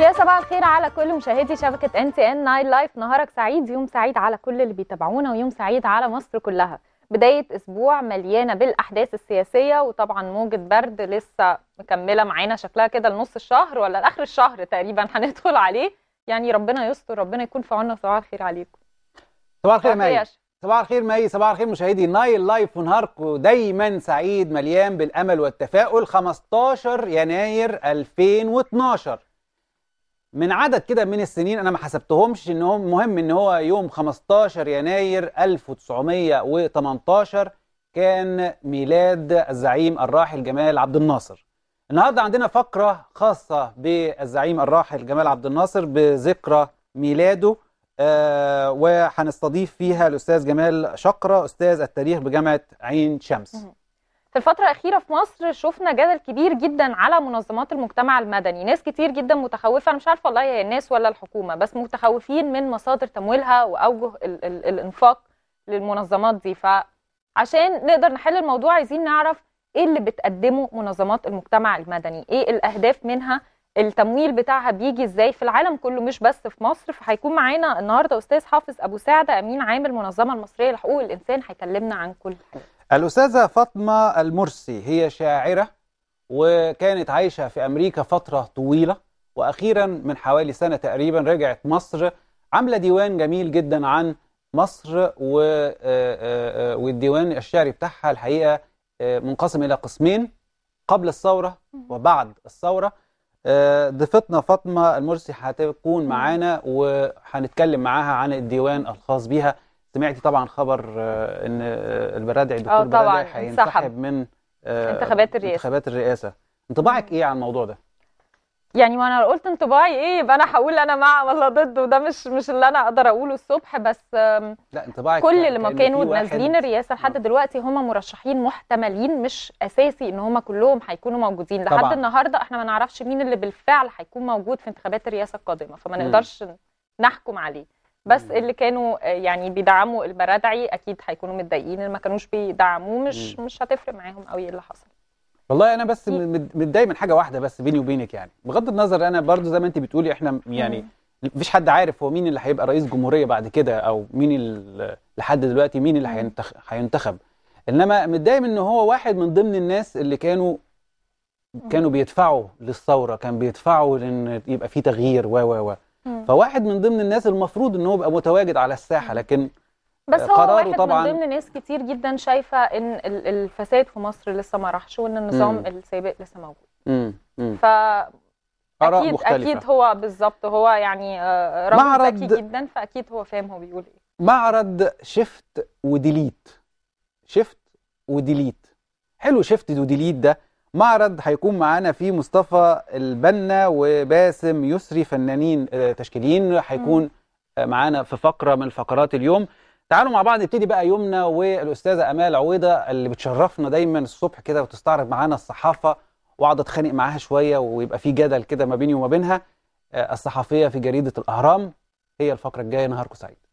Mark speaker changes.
Speaker 1: يا صباح الخير على كل مشاهدي شبكه ان تي ان نايل لايف نهارك سعيد يوم سعيد على كل اللي بيتابعونا ويوم سعيد على مصر كلها بدايه اسبوع مليانه بالاحداث السياسيه وطبعا موجه برد لسه مكمله معانا شكلها كده لنص الشهر ولا لاخر الشهر تقريبا هندخل عليه يعني ربنا يستر ربنا يكون في عوننا صباح الخير عليكم
Speaker 2: صباح الخير مي صباح الخير مي صباح الخير مشاهدي نايل لايف ونهاركم دايما سعيد مليان بالامل والتفاؤل 15 يناير 2012 من عدد كده من السنين انا ما حسبتهمش ان هو مهم ان هو يوم 15 يناير 1918 كان ميلاد الزعيم الراحل جمال عبد الناصر النهارده عندنا فقره خاصه بالزعيم الراحل جمال عبد الناصر بذكرى ميلاده آه وهنستضيف فيها الاستاذ جمال شقره استاذ التاريخ بجامعه عين شمس
Speaker 1: في الفترة الأخيرة في مصر شفنا جدل كبير جدا على منظمات المجتمع المدني، ناس كتير جدا متخوفة أنا مش عارفة والله هي الناس ولا الحكومة بس متخوفين من مصادر تمويلها وأوجه ال ال الإنفاق للمنظمات دي، فعشان نقدر نحل الموضوع عايزين نعرف إيه اللي بتقدمه منظمات المجتمع المدني؟ إيه الأهداف منها؟ التمويل بتاعها بيجي إزاي في العالم كله مش بس في مصر؟ فهيكون معانا النهارده أستاذ حافظ أبو سعدة أمين عام المنظمة المصرية لحقوق الإنسان هيكلمنا عن كل حاجة.
Speaker 2: الأستاذة فاطمة المرسي هي شاعرة وكانت عايشة في أمريكا فترة طويلة وأخيرا من حوالي سنة تقريبا رجعت مصر عاملة ديوان جميل جدا عن مصر و... آه، آه، آه، والديوان الشعري بتاعها الحقيقة منقسم إلى قسمين قبل الثورة وبعد الثورة ضيفتنا فاطمة المرسي هتكون معانا وهنتكلم معاها عن الديوان الخاص بها سمعتي طبعا خبر آه، ان آه، البرادعي الدكتور آه، البرادعي هينسحب من انتخابات الرئاسه انتخابات الرئاسه انطباعك ايه عن الموضوع ده؟
Speaker 1: يعني ما انا قلت انطباعي ايه يبقى انا هقول انا مع ولا ضد وده مش مش اللي انا اقدر اقوله الصبح بس لا انطباعك كل اللي ما كانوا نازلين الرئاسه لحد دلوقتي هم مرشحين محتملين مش اساسي ان هم كلهم هيكونوا موجودين لحد طبعا. النهارده احنا ما نعرفش مين اللي بالفعل هيكون موجود في انتخابات الرئاسه القادمه فما نقدرش نحكم عليه بس اللي كانوا آه، يعني بيدعموا البرادعي اكيد هيكونوا متضايقين اللي ما كانوش بيدعموه مش م. مش هتفرق معاهم قوي اللي حصل
Speaker 2: والله انا بس متضايق من حاجه واحده بس بيني وبينك يعني بغض النظر انا برضو زي ما انت بتقولي احنا يعني مفيش حد عارف هو مين اللي هيبقى رئيس جمهوريه بعد كده او مين لحد دلوقتي مين اللي هينتخب هينتخب انما متضايق ان هو واحد من ضمن الناس اللي كانوا كانوا بيدفعوا للثوره كان بيدفعوا لان يبقى في تغيير و و و فواحد من ضمن الناس المفروض ان هو يبقى متواجد على الساحه لكن
Speaker 1: بس هو واحد طبعا من ضمن ناس كتير جدا شايفه ان الفساد في مصر لسه ما راحش وان النظام مم. السابق لسه موجود امم ف اكيد مختلفة. اكيد هو بالظبط هو يعني آه، راجل ذكي جدا فاكيد هو فاهم هو بيقول ايه
Speaker 2: معرض شيفت وديليت شيفت وديليت حلو شيفت وديليت ده معرض هيكون معانا فيه مصطفى البنا وباسم يسري فنانين آه، تشكيليين هيكون آه، معانا في فقره من فقرات اليوم تعالوا مع بعض نبتدي بقى يومنا والاستاذه امال عويضه اللي بتشرفنا دايما الصبح كده وتستعرض معانا الصحافه واقعد اتخانق معاها شويه ويبقى في جدل كده ما بيني وما بينها آه، الصحفيه في جريده الاهرام هي الفقره الجايه نهاركم سعيد